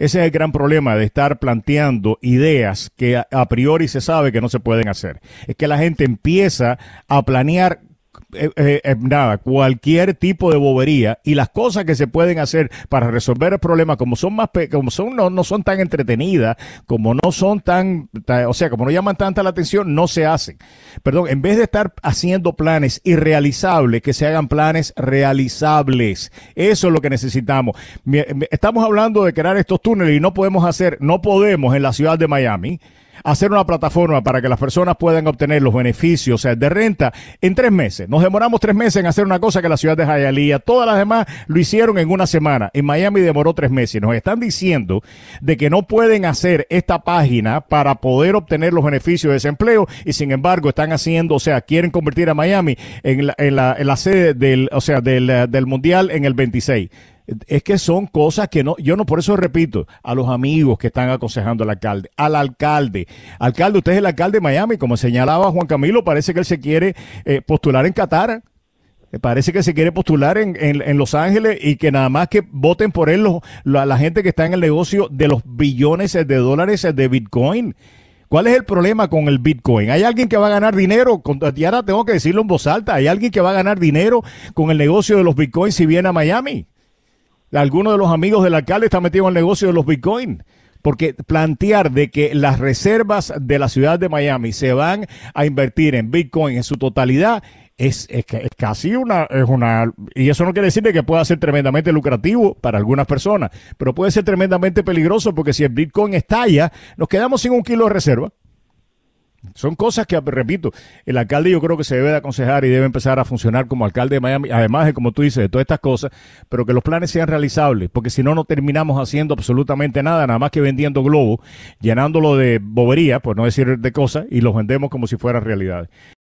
Ese es el gran problema de estar planteando ideas que a, priori se sabe que no se pueden hacer. Es que la gente empieza a planear eh, eh, eh, nada, cualquier tipo de bobería y las cosas que se pueden hacer para resolver el problema, como son más, como son, no, son tan entretenidas, como no son tan, o sea, como no llaman tanta la atención, no se hacen. Perdón, en vez de estar haciendo planes irrealizables, que se hagan planes realizables. Eso es lo que necesitamos. Estamos hablando de crear estos túneles y no podemos hacer, no podemos en la ciudad de Miami hacer una plataforma para que las personas puedan obtener los beneficios o sea de renta en tres meses. No demoramos tres meses en hacer una cosa que la ciudad de Hialeah, todas las demás lo hicieron en una semana. En Miami demoró tres meses. Nos están diciendo de que no pueden hacer esta página para poder obtener los beneficios de desempleo y sin embargo están haciendo, o sea, quieren convertir a Miami en la, sede del, o sea, del, del Mundial en el 26 es que son cosas que no, yo no, por eso repito, a los amigos que están aconsejando al alcalde, al alcalde, alcalde, usted es el alcalde de Miami, como señalaba Juan Camilo, parece que él se quiere eh, postular en Qatar, eh, parece que se quiere postular en, Los Ángeles y que nada más que voten por él los, la, gente que está en el negocio de los billones de dólares de Bitcoin. ¿Cuál es el problema con el Bitcoin? ¿Hay alguien que va a ganar dinero? Y ahora tengo que decirlo en voz alta. ¿Hay alguien que va a ganar dinero con el negocio de los Bitcoins si viene a Miami? alguno de los amigos del alcalde está metido en el negocio de los bitcoins. Porque plantear de que las reservas de la ciudad de Miami se van a invertir en Bitcoin en su totalidad es, es, casi una, es una, y eso no quiere decir de que pueda ser tremendamente lucrativo para algunas personas, pero puede ser tremendamente peligroso porque si el Bitcoin estalla, nos quedamos sin un kilo de reserva. Son cosas que, repito, el alcalde yo creo que se debe de aconsejar y debe empezar a funcionar como alcalde de Miami, además de, como tú dices, de todas estas cosas, pero que los planes sean realizables, porque si no, no terminamos haciendo absolutamente nada, nada más que vendiendo globos, llenándolo de bobería, por no decir de cosas, y los vendemos como si fueran realidades.